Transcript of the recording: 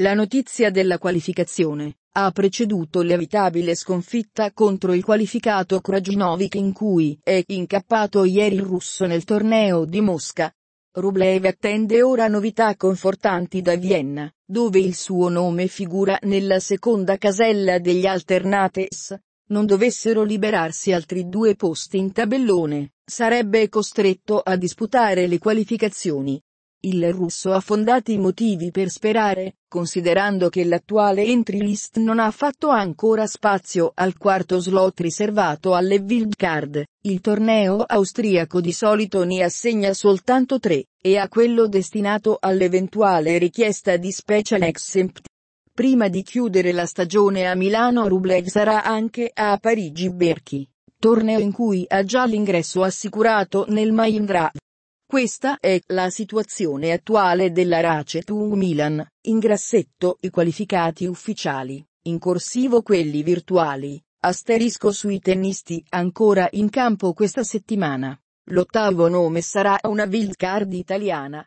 La notizia della qualificazione ha preceduto l'evitabile sconfitta contro il qualificato Krajinovic in cui è incappato ieri il russo nel torneo di Mosca. Rublev attende ora novità confortanti da Vienna, dove il suo nome figura nella seconda casella degli alternates. Non dovessero liberarsi altri due posti in tabellone, sarebbe costretto a disputare le qualificazioni il russo ha fondati motivi per sperare, considerando che l'attuale entry list non ha fatto ancora spazio al quarto slot riservato alle wildcard, il torneo austriaco di solito ne assegna soltanto tre, e a quello destinato all'eventuale richiesta di special exempt. Prima di chiudere la stagione a Milano Rublev sarà anche a Parigi Berchi, torneo in cui ha già l'ingresso assicurato nel Mahindra. Questa è la situazione attuale della Race Racetu Milan, in grassetto i qualificati ufficiali, in corsivo quelli virtuali, asterisco sui tennisti ancora in campo questa settimana. L'ottavo nome sarà una wildcard italiana,